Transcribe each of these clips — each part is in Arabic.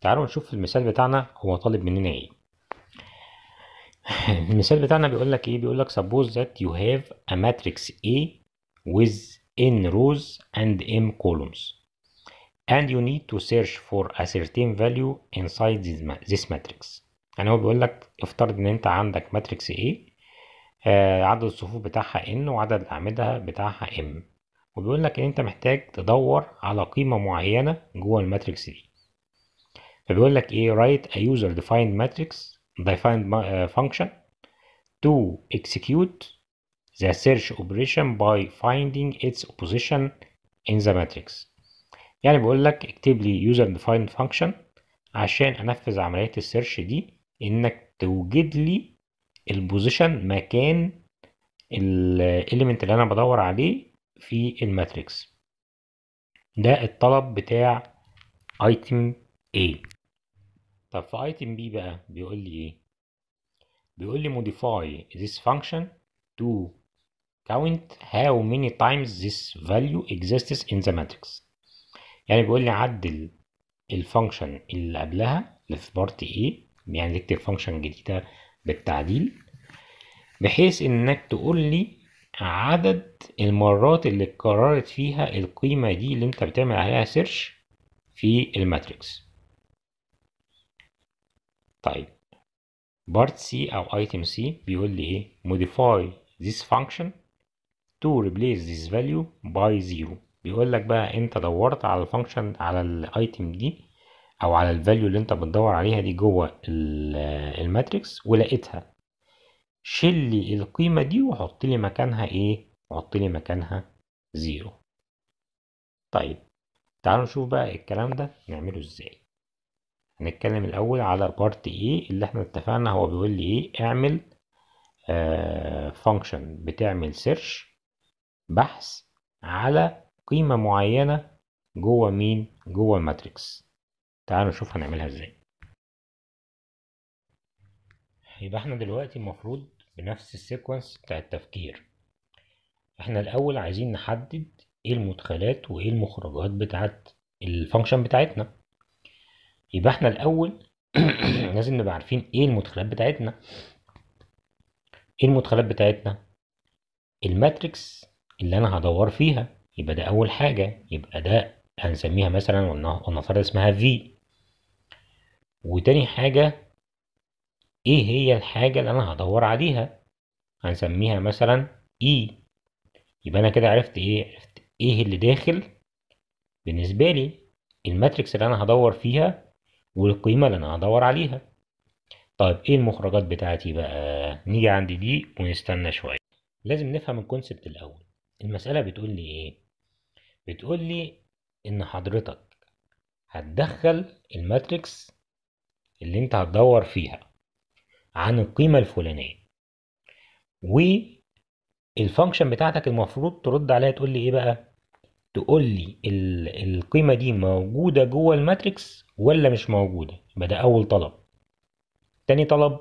تعالوا نشوف المثال بتاعنا هو طالب مننا ايه المثال بتاعنا بيقول لك ايه بيقول لك suppose that you have a matrix A with n rows and m columns and you need to search for a certain value inside this matrix يعني هو بيقول لك افترض ان انت عندك ماتريكس A آه عدد الصفوف بتاعها n وعدد الاعمدة بتاعها m وبيقول لك ان انت محتاج تدور على قيمة معينة جوه الماتريكس دي فبيقول لك ايه write a user defined matrix defined function to execute the search operation by finding its position in the matrix يعني بيقول لك اكتب لي user defined function عشان انفذ عملية السيرش دي انك توجد لي البوزيشن مكان الاليمنت اللي انا بدور عليه في الماتريكس ده الطلب بتاع item A طب في ايتم بي بقى بيقول لي ايه بيقول لي modify this function to count how many times this value exists in the matrix يعني بيقول لي عدل الفانكشن اللي قبلها اللي في بارت ايه يعني نكتب فانكشن جديده بالتعديل بحيث انك تقول لي عدد المرات اللي اتكررت فيها القيمه دي اللي انت بتعمل عليها سيرش في الماتريكس طيب بارت سي أو ايتم سي بيقول لي إيه modify this function to replace this value by zero بيقول لك بقى أنت دورت على الفانكشن على الايتم دي أو على الفاليو اللي أنت بتدور عليها دي جوه الماتريكس ولقيتها شيل لي القيمة دي وحط لي مكانها إيه وحط لي مكانها زيرو طيب تعالوا نشوف بقى الكلام ده نعمله إزاي هنتكلم الأول على بارت إيه e اللي احنا اتفقنا هو بيقول لي إيه اعمل فانكشن آه، بتعمل سيرش بحث على قيمة معينة جوه مين جوه الماتريكس تعالوا نشوف هنعملها ازاي يبقى احنا دلوقتي المفروض بنفس السيكونس بتاع التفكير احنا الاول عايزين نحدد ايه المدخلات وايه المخرجات بتاعت الفانكشن بتاعتنا يبقى احنا الاول لازم نبقى عارفين ايه المدخلات بتاعتنا ايه المدخلات بتاعتنا الماتريكس اللي انا هدور فيها يبقى ده اول حاجه يبقى ده هنسميها مثلا ونفترض اسمها في وتاني حاجه ايه هي الحاجه اللي انا هدور عليها هنسميها مثلا اي e. يبقى انا كده عرفت ايه عرفت ايه اللي داخل بالنسبه لي الماتريكس اللي انا هدور فيها والقيمة اللي أنا هدور عليها طيب إيه المخرجات بتاعتي بقى نيجي عند دي ونستنى شوية لازم نفهم الكونسبت الأول المسألة بتقول لي إيه بتقول لي إن حضرتك هتدخل الماتريكس اللي أنت هتدور فيها عن القيمة الفلانية والفانكشن بتاعتك المفروض ترد عليها تقول لي ايه بقى تقول لي القيمه دي موجوده جوه الماتريكس ولا مش موجودة يبقى ده أول طلب تاني طلب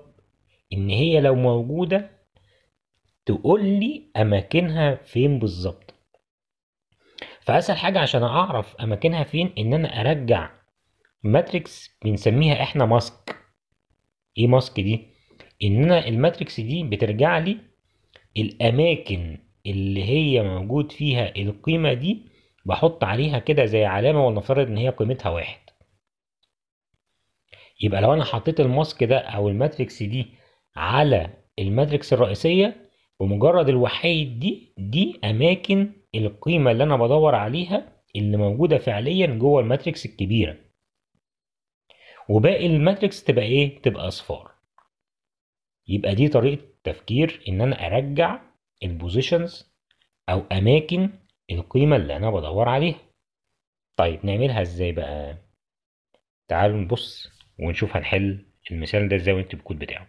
إن هي لو موجودة تقول لي أماكنها فين بالظبط فأسهل حاجة عشان أعرف أماكنها فين إن أنا أرجع ماتريكس بنسميها إحنا ماسك إيه ماسك دي؟ إن أنا الماتريكس دي بترجع لي الأماكن اللي هي موجود فيها القيمة دي بحط عليها كده زي علامة ولنفترض إن هي قيمتها واحد يبقى لو انا حطيت الماسك ده او الماتريكس دي على الماتريكس الرئيسيه بمجرد الوحيد دي دي اماكن القيمه اللي انا بدور عليها اللي موجوده فعليا جوه الماتريكس الكبيره وباقي الماتريكس تبقى ايه تبقى اصفار يبقى دي طريقه تفكير ان انا ارجع البوزيشنز او اماكن القيمه اللي انا بدور عليها طيب نعملها ازاي بقى تعالوا نبص ونشوف هنحل المثال ده ازاي ونكتب الكود بتاعه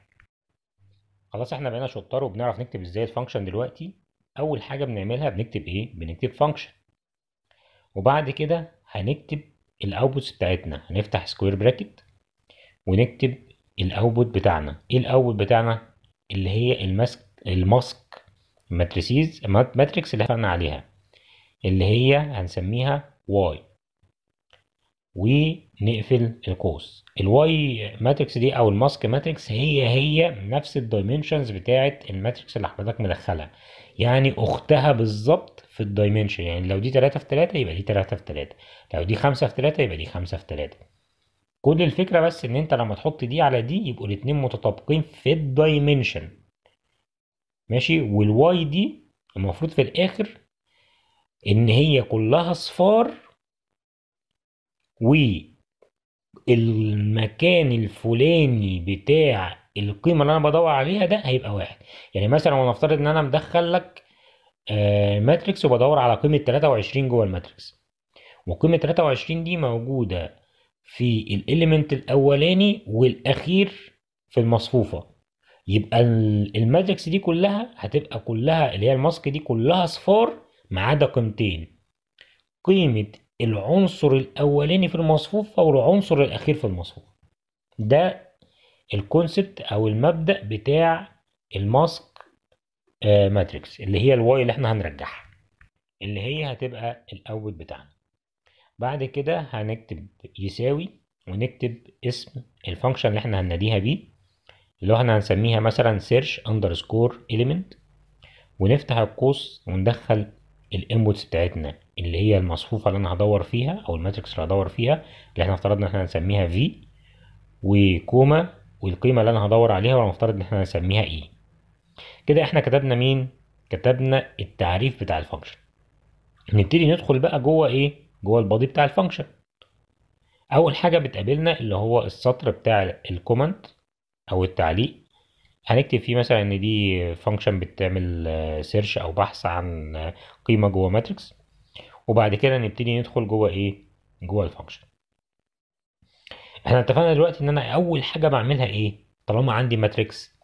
خلاص احنا بقينا شطار وبنعرف نكتب ازاي الفانكشن دلوقتي اول حاجه بنعملها بنكتب ايه بنكتب فانكشن وبعد كده هنكتب الاوتبوتس بتاعتنا هنفتح سكوير براكت ونكتب الاوتبوت بتاعنا ايه الاوتبوت بتاعنا اللي هي الماسك الماسك ماتريسيز ماتريكس اللي اتفقنا عليها اللي هي هنسميها واي نقفل القوس الواي ماتريكس دي او الماسك ماتريكس هي هي نفس الدايمنشنز بتاعه الماتريكس اللي حضرتك مدخلها يعني اختها بالظبط في الدايمنشن يعني لو دي 3 في 3 يبقى دي 3 في 3 لو دي 5 في 3 يبقى دي 5 في 3 كل الفكره بس ان انت لما تحط دي على دي يبقوا الاثنين متطابقين في الدايمنشن ماشي والواي دي المفروض في الاخر ان هي كلها صفار و المكان الفلاني بتاع القيمة اللي أنا بدور عليها ده هيبقى واحد يعني مثلا ونفترض إن أنا مدخل لك آه ماتريكس وبدور على قيمة 23 جوه الماتريكس وقيمة 23 دي موجودة في الإليمنت الأولاني والأخير في المصفوفة يبقى الماتريكس دي كلها هتبقى كلها اللي هي الماسك دي كلها صفار ما عدا قيمتين قيمة العنصر الأولاني في المصفوفة والعنصر الأخير في المصفوفة ده الكونسبت أو المبدأ بتاع الماسك آه ماتريكس اللي هي الواي اللي احنا هنرجعها اللي هي هتبقى الأول بتاعنا بعد كده هنكتب يساوي ونكتب اسم الفانكشن اللي احنا هنناديها بيه اللي احنا هنسميها مثلا سيرش اندرسكور اليمنت ونفتح القوس وندخل الانبوتس بتاعتنا اللي هي المصفوفه اللي انا هدور فيها او الماتريكس اللي هدور فيها اللي احنا افترضنا ان احنا هنسميها في وكوما والقيمه اللي انا هدور عليها ونفترض ان احنا هنسميها اي e. كده احنا كتبنا مين كتبنا التعريف بتاع الفانكشن نبتدي ندخل بقى جوه ايه جوه البادي بتاع الفانكشن اول حاجه بتقابلنا اللي هو السطر بتاع الكومنت او التعليق هنكتب فيه مثلا ان دي فانكشن بتعمل سيرش آه, او بحث عن آه, قيمه جوه ماتريكس وبعد كده نبتدي ندخل جوه ايه جوه الفانكشن احنا اتفقنا دلوقتي ان انا اول حاجه بعملها ايه طالما عندي ماتريكس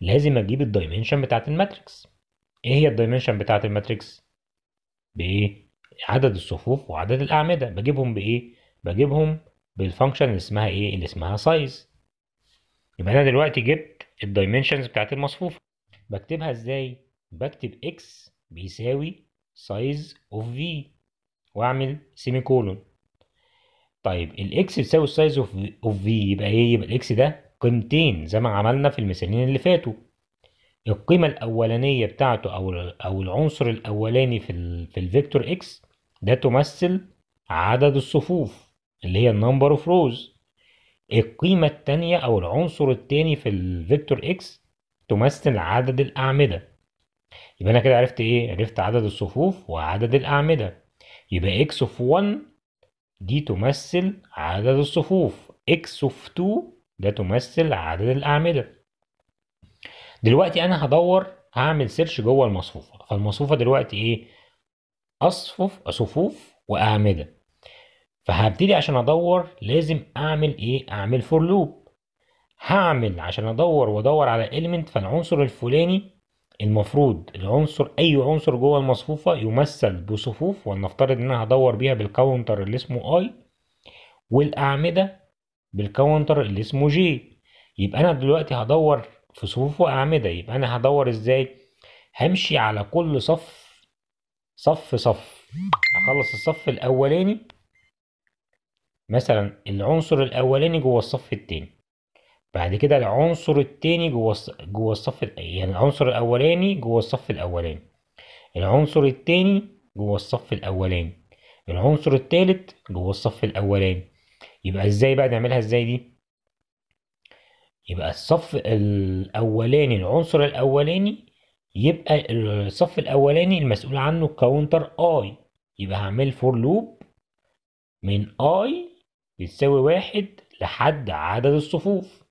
لازم اجيب الدايمنشن بتاعت الماتريكس ايه هي الدايمنشن بتاعت الماتريكس بايه عدد الصفوف وعدد الاعمده بجيبهم بايه بجيبهم بالفانكشن اللي اسمها ايه اللي اسمها سايز يبقى انا دلوقتي جبت الدايمنشنز بتاعت المصفوفة بكتبها ازاي بكتب x بيساوي size of v واعمل سيمي كولون طيب الاكس x size of, اوف في يبقى ايه يبقى x ده قيمتين زي ما عملنا في المثالين اللي فاتوا القيمة الأولانية بتاعته أو أو العنصر الأولاني في الـ في الفيكتور x ده تمثل عدد الصفوف اللي هي النمبر أوف روز القيمة التانية أو العنصر التاني في الفيكتور إكس تمثل عدد الأعمدة يبقى أنا كده عرفت إيه؟ عرفت عدد الصفوف وعدد الأعمدة يبقى إكس أوف 1 دي تمثل عدد الصفوف إكس أوف 2 ده تمثل عدد الأعمدة دلوقتي أنا هدور هعمل سيرش جوه المصفوفة فالمصفوفة دلوقتي إيه؟ أصفف صفوف وأعمدة فهبتدي عشان ادور لازم اعمل ايه اعمل فور لوب هعمل عشان ادور وادور على element فالعنصر الفلاني المفروض العنصر اي عنصر جوه المصفوفه يمثل بصفوف ولنفترض ان انا هدور بيها بالكاونتر اللي اسمه اي والاعمده بالكاونتر اللي اسمه جي يبقى انا دلوقتي هدور في صفوف واعمده يبقى انا هدور ازاي همشي على كل صف صف صف هخلص الصف الاولاني مثلا العنصر الاولاني جوه الصف التاني بعد كده العنصر التاني جوه جوه الصف يعني العنصر الاولاني جوه الصف الاولاني العنصر التاني جوه الصف الاولاني العنصر التالت جوه الصف الاولاني يبقى ازاي بقى نعملها ازاي دي يبقى الصف الاولاني العنصر الاولاني يبقى الصف الاولاني المسؤول عنه الكاونتر اي يبقى هعمل فور لوب من اي بتساوي واحد لحد عدد الصفوف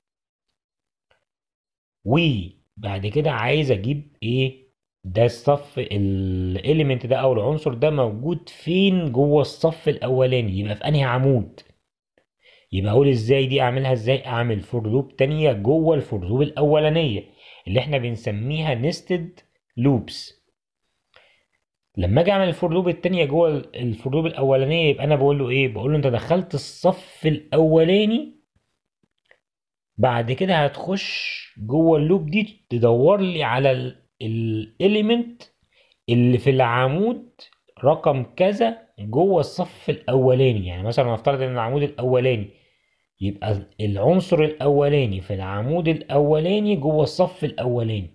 وبعد كده عايز اجيب ايه ده الصف الاليمنت ده او العنصر ده موجود فين جوه الصف الاولاني يبقى في انهي عمود يبقى اقول ازاي دي اعملها ازاي اعمل فور لوب تانية جوه الفور لوب الاولانيه اللي احنا بنسميها نستد لوبس لما اجي اعمل الفور لوب الثانيه جوه الفور لوب الاولانيه يبقى انا بقول له ايه بقول له انت دخلت الصف الاولاني بعد كده هتخش جوه اللوب دي تدور لي على الاليمنت اللي في العمود رقم كذا جوه الصف الاولاني يعني مثلا نفترض ان العمود الاولاني يبقى العنصر الاولاني في العمود الاولاني جوه الصف الاولاني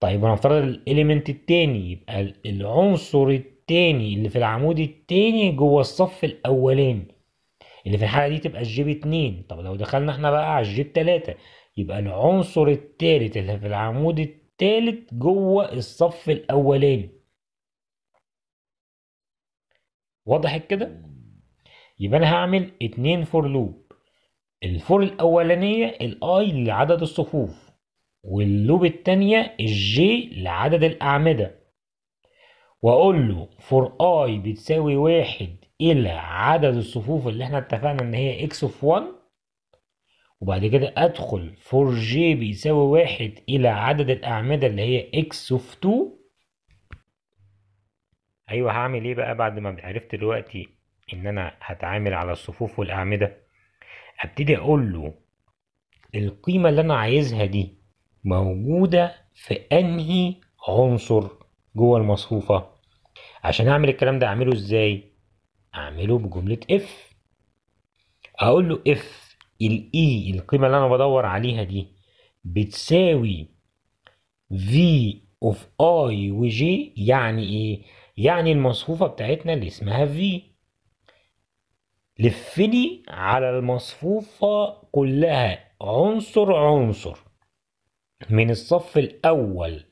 طيب ونفترض الاليمنت التاني يبقى العنصر التاني اللي في العمود التاني جوه الصف الاولاني اللي في الحاله دي تبقى الجيب اتنين طب لو دخلنا احنا بقى على الجيب تلاته يبقى العنصر التالت اللي في العمود التالت جوه الصف الاولاني واضح كده يبقى انا هعمل اتنين فور لوب الفور الاولانيه الاي لعدد الصفوف واللوب التانية الجي لعدد الأعمدة وأقول له فور اي بتساوي واحد إلى عدد الصفوف اللي احنا اتفقنا إن هي اكس اوف ون وبعد كده أدخل فور جي بيساوي واحد إلى عدد الأعمدة اللي هي اكس اوف تو أيوه هعمل إيه بقى بعد ما عرفت دلوقتي إن أنا هتعامل على الصفوف والأعمدة أبتدي أقول له القيمة اللي أنا عايزها دي موجودة في أنهي عنصر جوه المصفوفة عشان أعمل الكلام ده أعمله إزاي؟ أعمله بجملة إف أقول له إف الإي e، القيمة اللي أنا بدور عليها دي بتساوي V of I و J يعني إيه؟ يعني المصفوفة بتاعتنا اللي اسمها V لفني على المصفوفة كلها عنصر عنصر من الصف الأول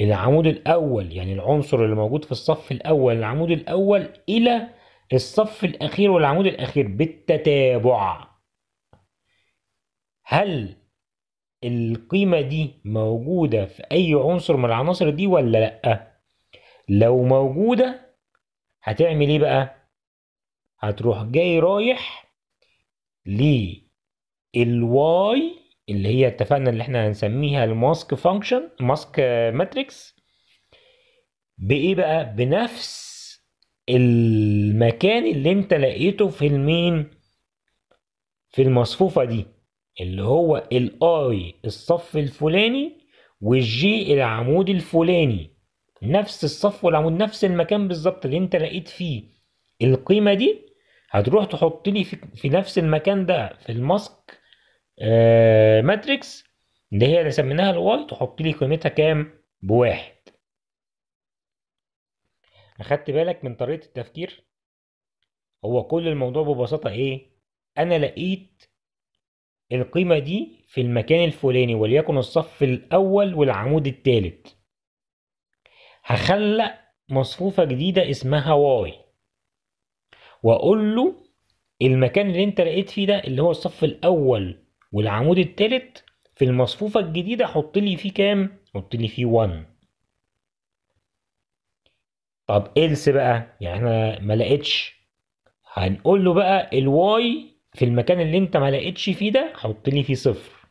العمود الأول يعني العنصر اللي موجود في الصف الأول العمود الأول إلى الصف الأخير والعمود الأخير بالتتابع هل القيمة دي موجودة في أي عنصر من العناصر دي ولا لأ لو موجودة هتعمل إيه بقى هتروح جاي رايح للواي اللي هي اتفقنا ان احنا هنسميها الماسك فانكشن ماسك ماتريكس بايه بقى بنفس المكان اللي انت لقيته في المين في المصفوفه دي اللي هو الاي الصف الفلاني والجي العمود الفلاني نفس الصف والعمود نفس المكان بالظبط اللي انت لقيت فيه القيمه دي هتروح تحط لي في, في نفس المكان ده في الماسك آه، ماتريكس اللي هي اللي سميناها الواي تحط لي قيمتها كام بواحد اخدت بالك من طريقة التفكير هو كل الموضوع ببساطة ايه انا لقيت القيمة دي في المكان الفلاني وليكن الصف الاول والعمود الثالث هخلق مصفوفة جديدة اسمها واي واقول له المكان اللي انت لقيت فيه ده اللي هو الصف الاول والعمود الثالث في المصفوفة الجديدة حط لي فيه كام؟ حط لي فيه 1 طب إلس بقى يعني أنا ما لقيتش هنقول له بقى الواي في المكان اللي أنت ما لقيتش فيه ده حط لي فيه صفر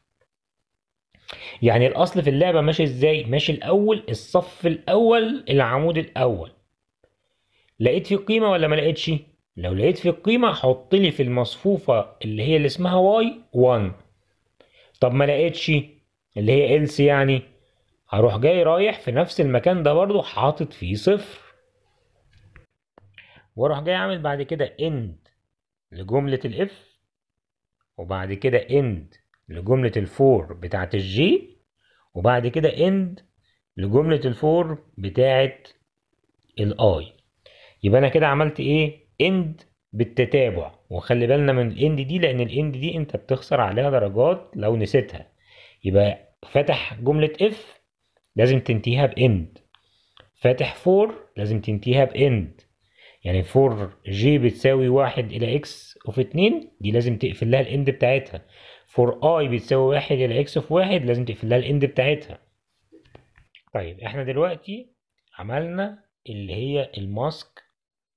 يعني الأصل في اللعبة ماشي إزاي؟ ماشي الأول الصف الأول العمود الأول لقيت فيه قيمة ولا ما لقيتش؟ لو لقيت فيه قيمة حط لي في المصفوفة اللي هي اللي اسمها واي 1 طب ما لقيتش اللي هي إلس يعني هروح جاي رايح في نفس المكان ده برضو حاطط فيه صفر واروح جاي عامل بعد كده end لجملة الاف وبعد كده end لجملة الفور بتاعة الجي وبعد كده end لجملة الفور بتاعة الاي يبقى انا كده عملت ايه end بالتتابع وخلي بالنا من الاند دي لان الاند دي انت بتخسر عليها درجات لو نسيتها يبقى فاتح جملة اف لازم تنتهيها باند فاتح فور لازم تنتهيها باند يعني فور جي بتساوي واحد الى اكس اوف اتنين دي لازم تقفل لها الاند بتاعتها فور اي بتساوي واحد الى اكس اوف واحد لازم تقفل لها الاند بتاعتها طيب احنا دلوقتي عملنا اللي هي الماسك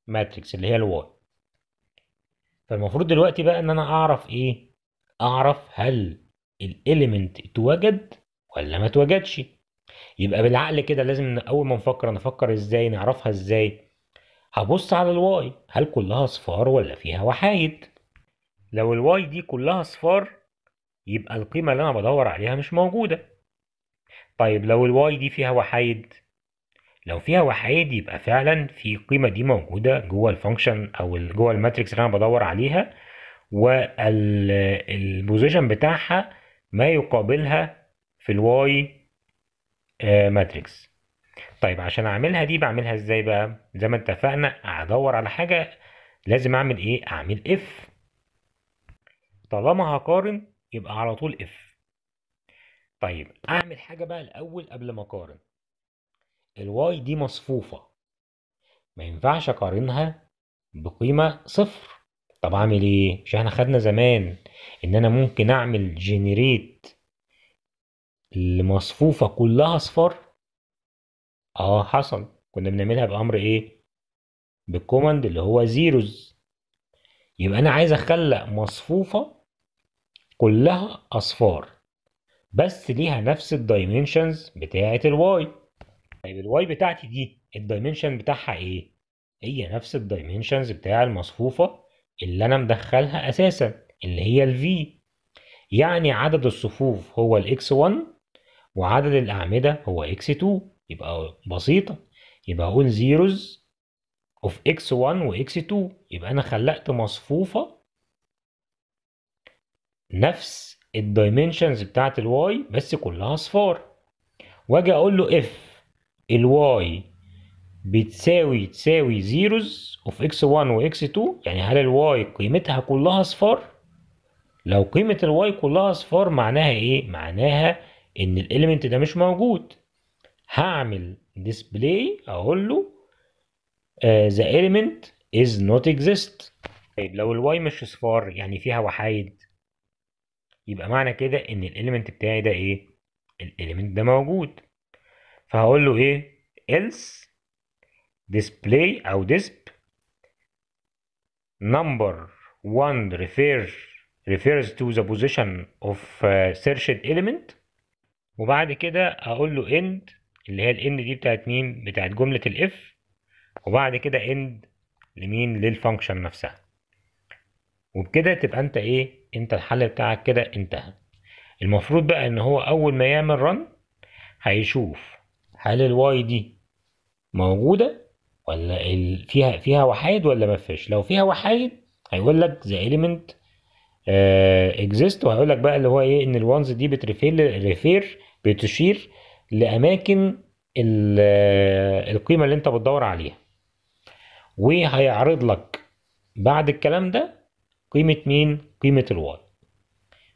ماتريكس اللي هي الواي فالمفروض دلوقتي بقى ان انا اعرف ايه اعرف هل الاليمنت اتوجد ولا ما اتوجدش يبقى بالعقل كده لازم اول ما نفكر نفكر ازاي نعرفها ازاي هبص على الواي هل كلها صفار ولا فيها وحايد لو الواي دي كلها صفار يبقى القيمه اللي انا بدور عليها مش موجوده طيب لو الواي دي فيها وحايد لو فيها وحيد يبقى فعلا في قيمة دي موجوده جوه الفانكشن او جوه الماتريكس اللي انا بدور عليها والبوزيشن بتاعها ما يقابلها في الواي آه، ماتريكس طيب عشان اعملها دي بعملها ازاي بقى زي ما اتفقنا هدور على حاجه لازم اعمل ايه اعمل اف طالما هقارن يبقى على طول اف طيب اعمل حاجه بقى الاول قبل ما اقارن الواي دي مصفوفة ما ينفعش أقارنها بقيمة صفر طب أعمل إيه؟ مش إحنا خدنا زمان إن أنا ممكن أعمل جنريت لمصفوفة كلها أصفار آه حصل كنا بنعملها بأمر إيه؟ بالكوماند اللي هو زيروز يبقى أنا عايز أخلق مصفوفة كلها أصفار بس ليها نفس الدايمنشنز بتاعة الواي طيب الواي بتاعتي دي الدايمنشن بتاعها ايه هي نفس الدايمنشنز بتاع المصفوفه اللي انا مدخلها اساسا اللي هي الفي يعني عدد الصفوف هو الاكس 1 وعدد الاعمده هو اكس 2 يبقى بسيطه يبقى اقول زيروز اوف اكس 1 واكس 2 يبقى انا خلقت مصفوفه نفس الدايمنشنز بتاعت الواي بس كلها اصفار واجي اقول له اف الواي بتساوي تساوي زيروز اوف اكس 1 واكس 2 يعني هل الواي قيمتها كلها صفار لو قيمة الواي كلها صفار معناها ايه معناها ان الاليمنت ده مش موجود هعمل ديسبلاي اقول له ذا آه، uh, element is not exist طيب لو الواي مش صفار يعني فيها وحايد يبقى معنى كده ان الاليمنت بتاعي ده ايه الاليمنت ده موجود فهقول له ايه else display او disp number 1 refers refers to the position of uh, searched element وبعد كده اقول له end اللي هي الاند دي بتاعت مين بتاعت جملة الاف وبعد كده end لمين للفانكشن نفسها وبكده تبقى انت ايه انت الحل بتاعك كده انتهى المفروض بقى ان هو اول ما يعمل run هيشوف هل الواي دي موجودة ولا فيها فيها وحايد ولا ما فيهاش لو فيها وحايد هيقول لك ذا اليمنت اكزيست وهيقول لك بقى اللي هو ايه ان الوانز دي بتريفير ريفير بتشير لاماكن آه، القيمه اللي انت بتدور عليها وهيعرض لك بعد الكلام ده قيمه مين قيمه الواي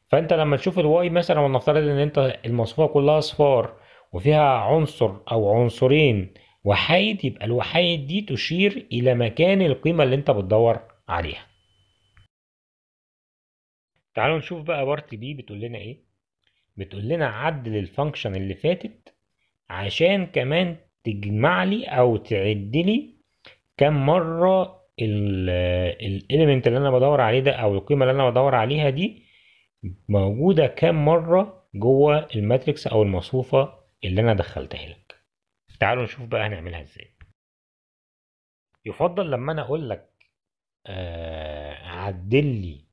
فانت لما تشوف الواي مثلا ونفترض ان انت المصفوفه كلها اصفار وفيها عنصر أو عنصرين وحايد يبقى الوحايد دي تشير إلى مكان القيمة اللي أنت بتدور عليها تعالوا نشوف بقى بارت بي بتقول لنا إيه بتقول لنا عدل الفانكشن اللي فاتت عشان كمان تجمع لي أو تعد لي كم مرة الاليمنت اللي أنا بدور عليه ده أو القيمة اللي أنا بدور عليها دي موجودة كم مرة جوه الماتريكس أو المصفوفة اللي أنا دخلتها لك تعالوا نشوف بقى هنعملها إزاي يفضل لما أنا أقول لك آه عدل لي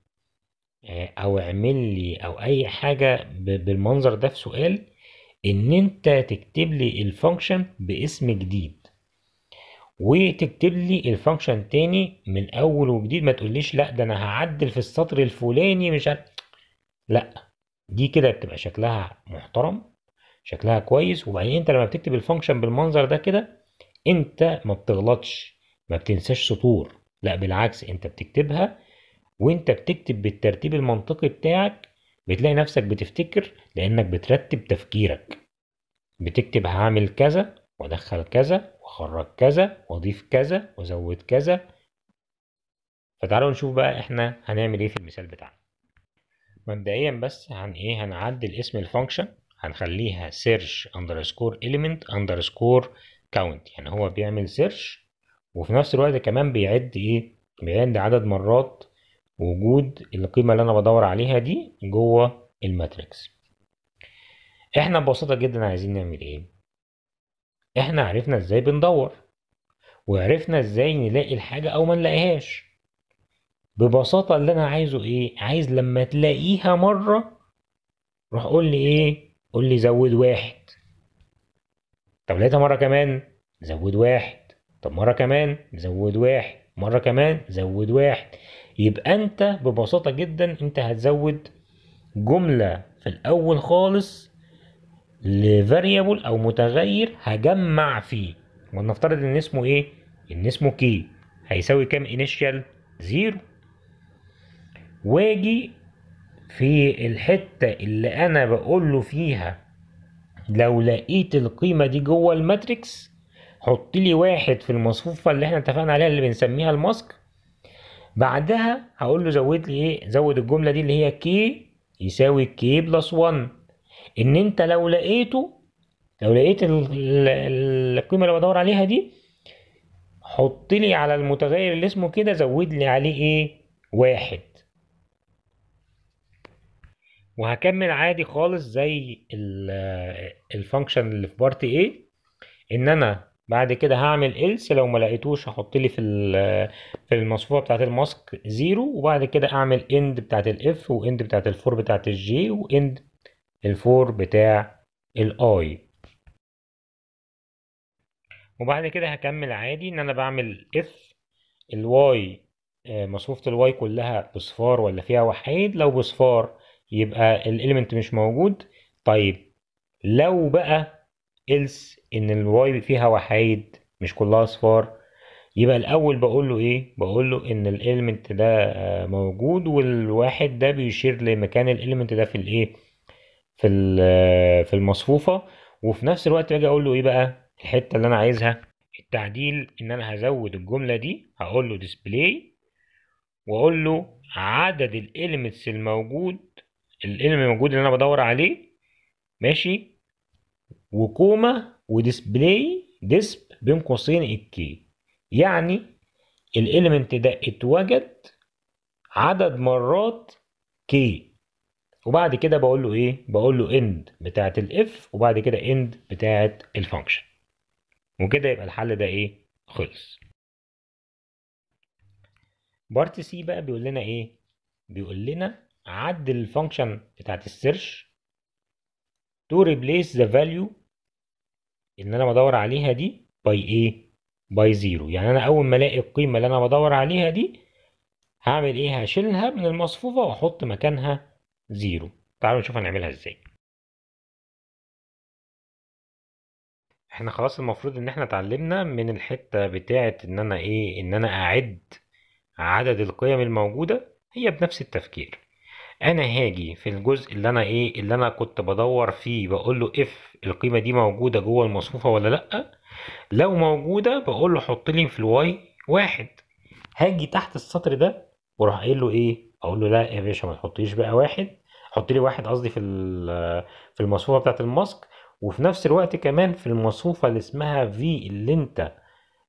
آه أو اعمل لي أو أي حاجة بالمنظر ده في سؤال إن أنت تكتب لي الفانكشن باسم جديد وتكتب لي الفانكشن تاني من اول وجديد ما تقوليش لا ده انا هعدل في السطر الفلاني مش عارف لا دي كده بتبقى شكلها محترم شكلها كويس وبعدين انت لما بتكتب الفانكشن بالمنظر ده كده انت ما بتغلطش ما بتنساش سطور لا بالعكس انت بتكتبها وانت بتكتب بالترتيب المنطقي بتاعك بتلاقي نفسك بتفتكر لانك بترتب تفكيرك بتكتب هعمل كذا وادخل كذا واخرج كذا واضيف كذا وازود كذا فتعالوا نشوف بقى احنا هنعمل ايه في المثال بتاعنا مبدئيا بس هن ايه هنعدل اسم الفانكشن هنخليها سيرش اندرسكور element اندرسكور كاونت يعني هو بيعمل سيرش وفي نفس الوقت كمان بيعد ايه بيعد عدد مرات وجود القيمة اللي انا بدور عليها دي جوه الماتريكس احنا ببساطة جدا عايزين نعمل ايه احنا عرفنا ازاي بندور وعرفنا ازاي نلاقي الحاجة او ما نلاقيهاش ببساطة اللي انا عايزه ايه عايز لما تلاقيها مرة روح قول لي ايه قول لي زود واحد طب لقيتها مرة كمان زود واحد طب مرة كمان زود واحد مرة كمان زود واحد يبقى انت ببساطة جدا انت هتزود جملة في الاول خالص لفاريبل او متغير هجمع فيه ولنفترض ان اسمه ايه ان اسمه كي هيساوي كام انيشال زيرو واجي في الحتة اللي أنا بقول له فيها لو لقيت القيمة دي جوه الماتريكس حط لي واحد في المصفوفة اللي احنا اتفقنا عليها اللي بنسميها الماسك بعدها هقول له زود لي ايه زود الجملة دي اللي هي كي يساوي كي بلس 1 ان انت لو لقيته لو لقيت القيمة اللي بدور عليها دي حط لي على المتغير اللي اسمه كده زود لي عليه ايه واحد وهكمل عادي خالص زي الفانكشن اللي في بارت A ان انا بعد كده هعمل إلس لو ما لقيتوش هحط لي في في المصفوفه بتاعه الماسك زيرو وبعد كده اعمل اند بتاعه الاف واند بتاعه الفور بتاعه الجي واند الفور بتاع الاي وبعد كده هكمل عادي ان انا بعمل اف الواي آه، مصفوفه الواي كلها بصفار ولا فيها وحيد لو بصفار يبقى الاليمنت مش موجود طيب لو بقى إلس إن الواي فيها وحايد مش كلها أصفار يبقى الأول بقول له إيه؟ بقول له إن الاليمنت ده آه، موجود والواحد ده بيشير لمكان الاليمنت ده في الإيه؟ في آه، في المصفوفة وفي نفس الوقت باجي أقول له إيه بقى؟ الحتة اللي أنا عايزها التعديل إن أنا هزود الجملة دي هقول له ديسبلاي وأقول له عدد الاليمنتس الموجود الانمي موجود اللي انا بدور عليه ماشي وكوما وديسبلاي ديسب بين قوسين الكي يعني الاليمنت ده اتوجد عدد مرات كي وبعد كده بقول له ايه بقول له اند بتاعه الاف وبعد كده اند بتاعه الفانكشن وكده يبقى الحل ده ايه خلص بارت سي بقى بيقول لنا ايه بيقول لنا اعدل الفانكشن بتاعت السيرش تو ريبليس ذا فاليو اللي انا بدور عليها دي باي ايه باي زيرو يعني انا اول ما الاقي القيمه اللي انا بدور عليها دي هعمل ايه هشيلها من المصفوفه واحط مكانها زيرو تعالوا نشوف هنعملها ازاي احنا خلاص المفروض ان احنا اتعلمنا من الحته بتاعه ان انا ايه ان انا اعد عدد القيم الموجوده هي بنفس التفكير انا هاجي في الجزء اللي انا ايه اللي انا كنت بدور فيه بقول له اف القيمه دي موجوده جوه المصفوفه ولا لا لو موجوده بقول له حط لي في الواي واحد هاجي تحت السطر ده وراح قايل له ايه اقول له لا يا باشا ما تحطليش بقى واحد حط لي واحد قصدي في في المصفوفه بتاعه الماسك وفي نفس الوقت كمان في المصفوفه اللي اسمها في اللي انت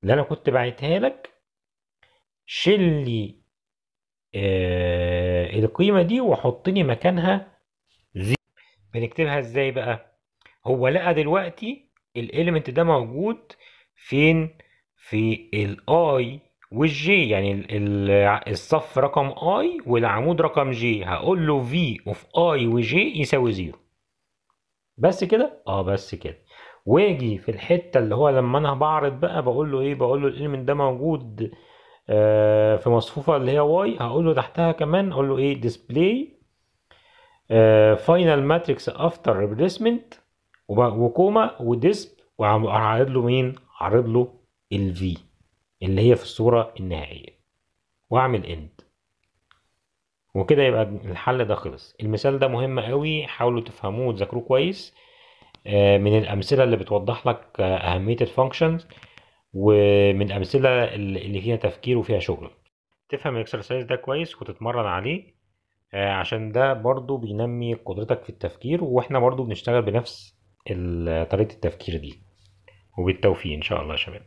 اللي انا كنت باعتها لك شيل لي آه القيمة دي وحطني لي مكانها زي بنكتبها ازاي بقى هو لقى دلوقتي الاليمنت ده موجود فين في الاي والجي يعني الصف رقم اي والعمود رقم جي هقول له في اوف اي وجي يساوي زيرو بس كده اه بس كده واجي في الحته اللي هو لما انا بعرض بقى بقول له ايه بقول له الاليمنت ده موجود آه، في مصفوفه اللي هي واي هقول له تحتها كمان اقول له ايه ديسبلاي فاينل ماتريكس افتر ريبليسمنت وكوما وديسب وهعرض له مين هعرض له الفي اللي هي في الصوره النهائيه واعمل اند وكده يبقى الحل ده خلص المثال ده مهم قوي حاولوا تفهموه وتذاكروه كويس آه، من الامثله اللي بتوضح لك آه، اهميه الفانكشنز ومن امثله اللي فيها تفكير وفيها شغل تفهم الاكسرسايز ده كويس وتتمرن عليه آه، عشان ده برضو بينمي قدرتك في التفكير واحنا برضو بنشتغل بنفس طريقه التفكير دي وبالتوفيق ان شاء الله يا شباب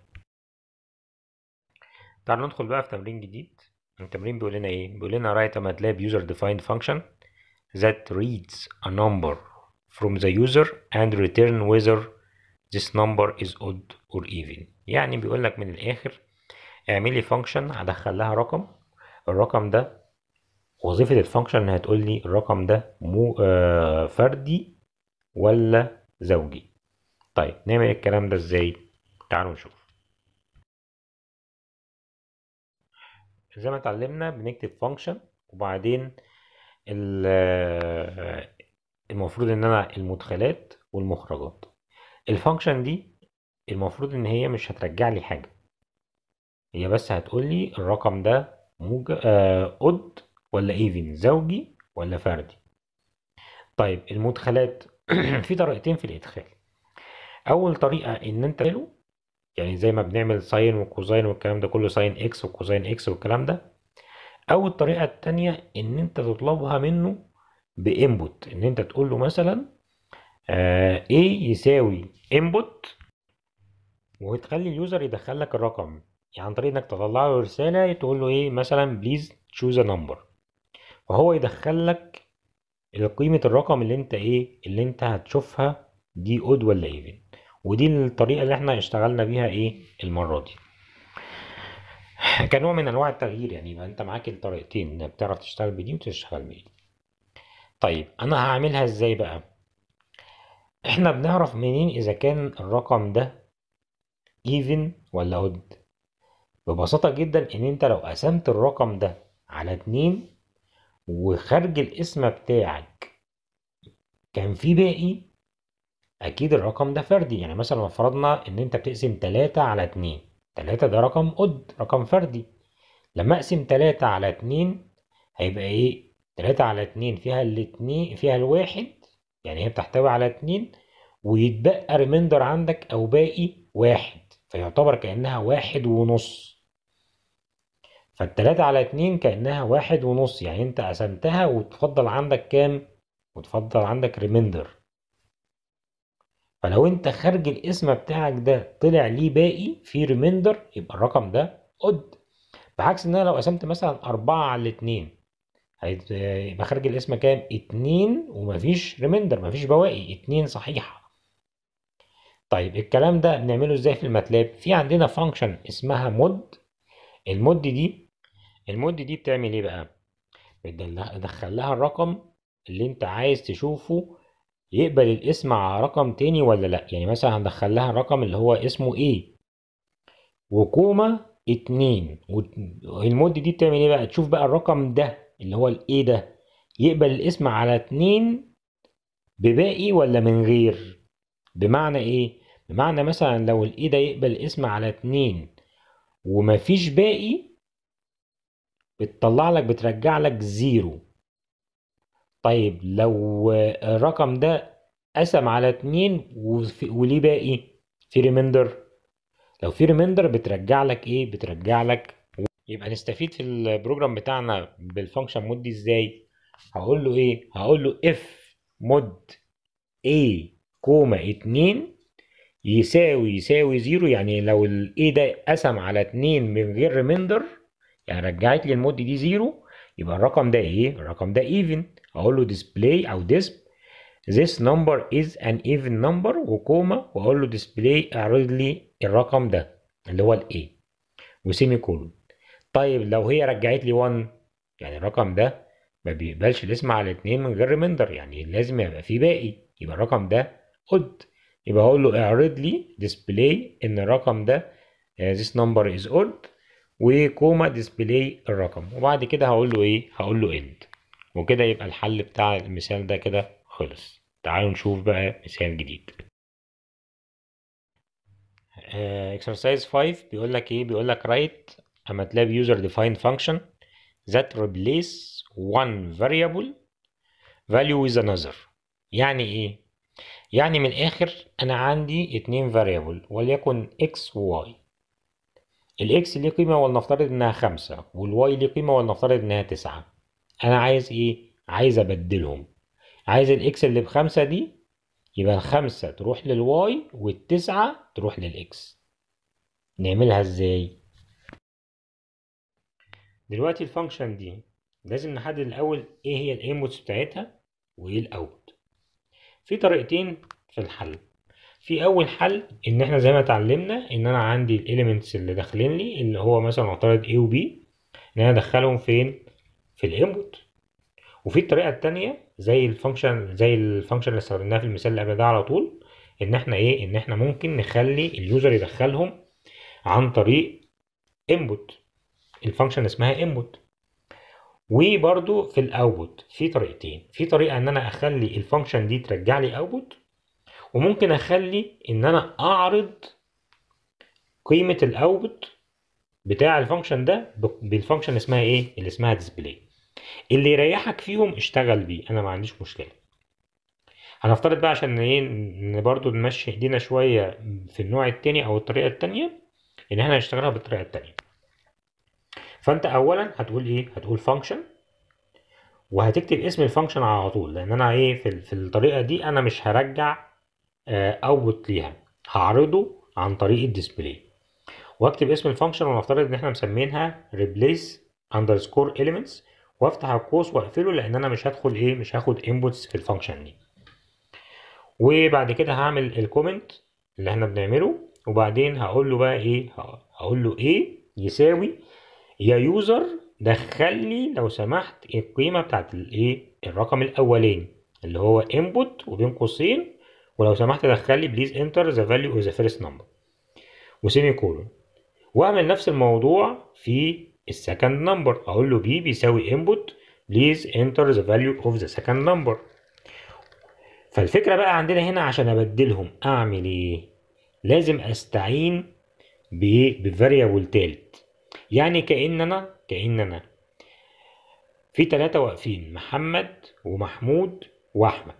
تعالوا ندخل بقى في تمرين جديد التمرين بيقول لنا ايه بيقول لنا write a MATLAB user defined function that reads a number from the user and return whether this number is odd or even يعني بيقول لك من الاخر اعملي فانكشن هدخل لها رقم الرقم ده وظيفه الفانكشن تقول لي الرقم ده مو آه فردي ولا زوجي طيب نعمل الكلام ده ازاي تعالوا نشوف زي ما اتعلمنا بنكتب فانكشن وبعدين آه، المفروض ان انا المدخلات والمخرجات الفانكشن دي المفروض إن هي مش هترجع لي حاجة هي بس هتقول لي الرقم ده موج آه أود ولا إيفن زوجي ولا فردي طيب المدخلات في طريقتين في الإدخال أول طريقة إن أنت يعني زي ما بنعمل ساين وكوزين والكلام ده كله ساين إكس وكوزين إكس والكلام ده أو الطريقة التانية إن أنت تطلبها منه بإنبوت إن أنت تقول له مثلا آه A يساوي إنبوت وتخلي اليوزر يدخل لك الرقم يعني عن طريق انك تطلع له رساله تقول له ايه مثلا بليز تشوز ا نمبر فهو يدخل لك قيمه الرقم اللي انت ايه اللي انت هتشوفها دي اود ولا ايفن ودي الطريقه اللي احنا اشتغلنا بيها ايه المره دي كنوع من انواع التغيير يعني يبقى انت معاك الطريقتين بتعرف تشتغل بدي وتشتغل بدي طيب انا هعملها ازاي بقى احنا بنعرف منين اذا كان الرقم ده ايفن ولا اود ببساطة جدا ان انت لو قسمت الرقم ده على اتنين وخارج القسمة بتاعك كان في باقي اكيد الرقم ده فردي يعني مثلا فرضنا ان انت بتقسم تلاتة على اتنين تلاتة ده رقم اود رقم فردي لما اقسم تلاتة على اتنين هيبقى ايه تلاتة على اتنين فيها الاتنين فيها الواحد يعني هي بتحتوي على اتنين ويتبقى ريميندر عندك او باقي واحد فيعتبر كأنها واحد ونص فالتلاتة على اتنين كأنها واحد ونص يعني انت قسمتها وتفضل عندك كام وتفضل عندك ريميندر فلو انت خارج الاسم بتاعك ده طلع ليه باقي في ريميندر يبقى الرقم ده قد بعكس ان انا لو قسمت مثلا أربعة على اتنين هيبقى خارج الاسم كام اتنين ومفيش ريميندر مفيش بواقي اتنين صحيحة طيب الكلام ده بنعمله ازاي في الماتلاب في عندنا فانكشن اسمها مود المود دي المود دي بتعمل ايه بقى بتدخل لها الرقم اللي انت عايز تشوفه يقبل الاسم على رقم تاني ولا لا يعني مثلا هندخل لها الرقم اللي هو اسمه ايه وكوما اتنين والمود دي بتعمل ايه بقى تشوف بقى الرقم ده اللي هو الايه ده يقبل الاسم على اتنين بباقي ولا من غير بمعنى ايه بمعنى مثلا لو الاي ده يقبل اسم على اتنين ومفيش باقي بتطلع لك بترجع لك زيرو طيب لو الرقم ده قسم على اتنين وليه باقي في ريميندر لو في ريميندر بترجع لك ايه بترجع لك يبقى نستفيد في البروجرام بتاعنا بالفانكشن مود دي ازاي هقول له ايه هقول له اف مود ايه كوما اتنين يساوي يساوي زيرو يعني لو الاي ده قسم على اتنين من غير ريميندر يعني رجعت لي المده دي زيرو يبقى الرقم ده ايه الرقم ده ايفن اقول له ديسبلاي او ديسب this number is an even number وكوما واقول له display اعرض لي الرقم ده اللي هو الاي وسيمي كولون طيب لو هي رجعت لي 1 يعني الرقم ده ما بيقبلش الاسم على اتنين من غير ريميندر يعني لازم يبقى فيه باقي يبقى الرقم ده اود يبقى هقول له اعرض لي display ان الرقم ده آه، this number is old وكوما display الرقم وبعد كده هقول له ايه هقول له end وكده يبقى الحل بتاع المثال ده كده خلص تعالوا نشوف بقى مثال جديد آه، exercise 5 بيقول لك ايه بيقول لك write a MATLAB user defined function that replace one variable value with another يعني ايه يعني من الآخر أنا عندي اتنين فاريبل وليكن x و y x ليه قيمة ولنفترض إنها خمسة y ليه قيمة ولنفترض إنها تسعة أنا عايز إيه؟ عايز أبدلهم عايز x اللي بخمسة دي يبقى الخمسة تروح y والتسعة تروح x نعملها إزاي؟ دلوقتي الفانكشن دي لازم نحدد الأول إيه هي الإيموتس بتاعتها وإيه الأول في طريقتين في الحل في اول حل ان احنا زي ما اتعلمنا ان انا عندي الاليمنتس اللي داخلين لي اللي هو مثلا معترض A و B ان انا ادخلهم فين في الانبوت وفي الطريقه التانية زي الفانكشن زي الفانكشن اللي استخدمناها في المثال اللي قبل ده على طول ان احنا ايه ان احنا ممكن نخلي اليوزر يدخلهم عن طريق انبوت الفانكشن اسمها انبوت وبرده في الاوتبوت في طريقتين في طريقه ان انا اخلي الفانكشن دي ترجع لي اوتبوت وممكن اخلي ان انا اعرض قيمه الاوتبوت بتاع الفانكشن ده بالفانكشن اسمها ايه اللي اسمها ديسبلاي اللي يريحك فيهم اشتغل بيه انا ما عنديش مشكله هنفترض بقى عشان ايه ان برضو نمشي ايدينا شويه في النوع التاني او الطريقه التانيه ان احنا هنشتغلها بالطريقه التانيه فانت اولا هتقول ايه هتقول فانكشن وهتكتب اسم الفانكشن على طول لان انا ايه في, في الطريقه دي انا مش هرجع اوت آه، ليها هعرضه عن طريق الديسبلاي واكتب اسم الفانكشن ونفترض ان احنا مسمينها ريبليس اندرسكور elements وافتح القوس واقفله لان انا مش هدخل ايه مش هاخد انبوتس في الفانكشن دي وبعد كده هعمل الكومنت اللي احنا بنعمله وبعدين هقول له بقى ايه هقول له ايه يساوي يا يوزر دخل لي لو سمحت القيمه بتاعت الايه الرقم الاولاني اللي هو input وبين قوسين ولو سمحت دخل لي بليز انتر ذا فاليو اوف ذا فيرست نمبر وسيمي كولون واعمل نفس الموضوع في السكند نمبر اقول له بي بيساوي انبوت بليز انتر ذا فاليو اوف ذا سكند نمبر فالفكره بقى عندنا هنا عشان ابدلهم اعمل ايه لازم استعين بفاريبل تالت يعني كأننا كأننا في ثلاثة واقفين محمد ومحمود وأحمد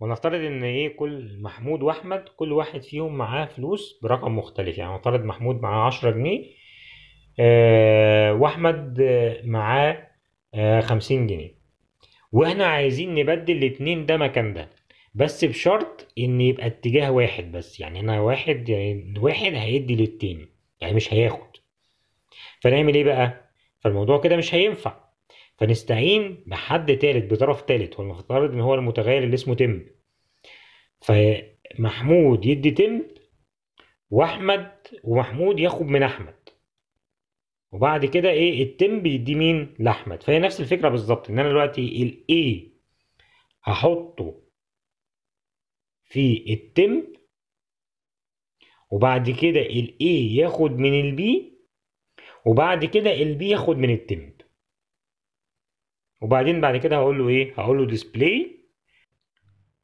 ونفترض ان ايه كل محمود واحمد كل واحد فيهم معاه فلوس برقم مختلف يعني نفترض محمود معاه عشرة جنيه آه واحمد آه، معاه آه خمسين جنيه واحنا عايزين نبدل الاتنين ده مكان ده بس بشرط ان يبقى اتجاه واحد بس يعني انا واحد يعني واحد هيدي للتاني يعني مش هياخد فنعمل ايه بقى فالموضوع كده مش هينفع فنستعين بحد تالت بطرف تالت والمفترض ان هو المتغير اللي اسمه تم فمحمود يدي تم واحمد ومحمود ياخد من احمد وبعد كده ايه التم بيدي مين لاحمد فهي نفس الفكره بالظبط ان انا دلوقتي الاي هحطه في التم وبعد كده الاي ياخد من البي وبعد كده البي ياخد من التمب وبعدين بعد كده هقول له ايه هقول له display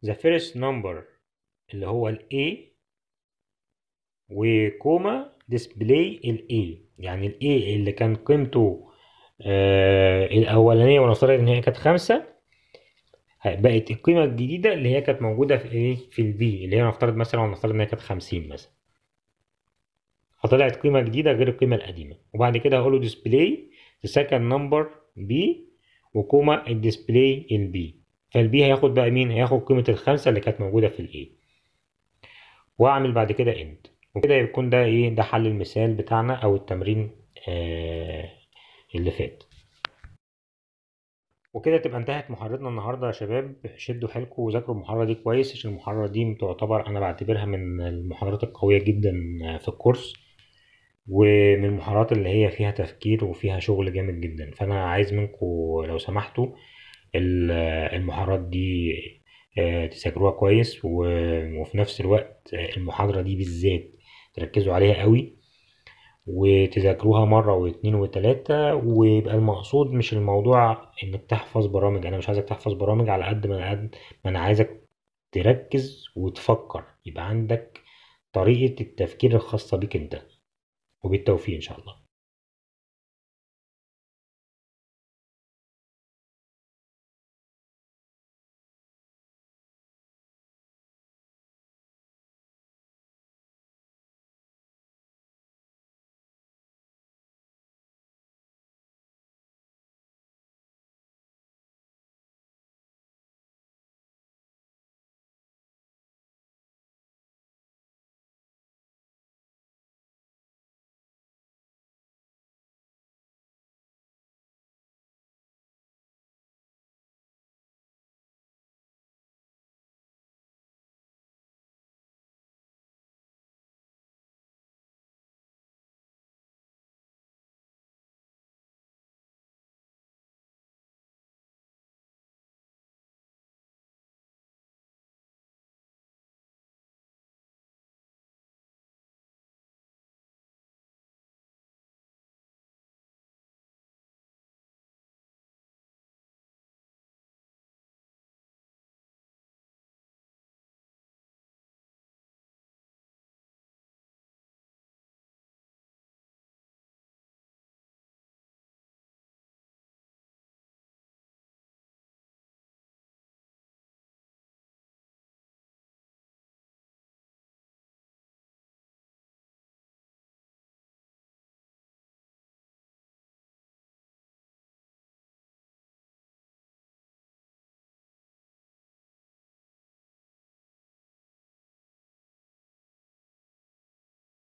the first number اللي هو ال A وكوما display ال A يعني ال A اللي كان قيمته آه الأولانية ونفترض إن هي كانت خمسة بقت القيمة الجديدة اللي هي كانت موجودة في ايه في البي اللي هي نفترض مثلا ونفترض إن هي كانت خمسين مثلا فطلعت قيمه جديده غير القيمه القديمه وبعد كده هقول له ديسبلاي سكند نمبر بي وكوما الديسبلاي البي فالبي هياخد بقى مين هياخد قيمه الخمسه اللي كانت موجوده في الايه واعمل بعد كده اند وكده يكون ده ايه ده حل المثال بتاعنا او التمرين آه اللي فات وكده تبقى انتهت محاضرتنا النهارده يا شباب شدوا حيلكم وذاكروا المحاضره دي كويس عشان المحاضره دي تعتبر انا بعتبرها من المحاضرات القويه جدا في الكورس ومن المحاضرات اللي هي فيها تفكير وفيها شغل جامد جدا فانا عايز منكم لو سمحتوا المحاضرات دي آه، تذاكروها كويس وفي نفس الوقت المحاضرة دي بالذات تركزوا عليها قوي وتذاكروها مرة واتنين وتلاتة ويبقى المقصود مش الموضوع انك تحفظ برامج انا مش عايزك تحفظ برامج على قد ما قد ما انا عايزك تركز وتفكر يبقى عندك طريقة التفكير الخاصة بيك انت وبالتوفيق إن شاء الله